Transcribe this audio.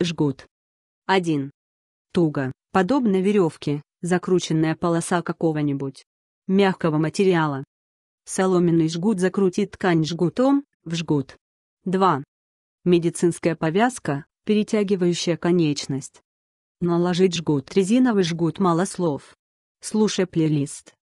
Жгут. 1. Туго, подобно веревке, закрученная полоса какого-нибудь мягкого материала. Соломенный жгут закрутит ткань жгутом в жгут. 2. Медицинская повязка, перетягивающая конечность. Наложить жгут. Резиновый жгут мало слов. Слушай плейлист.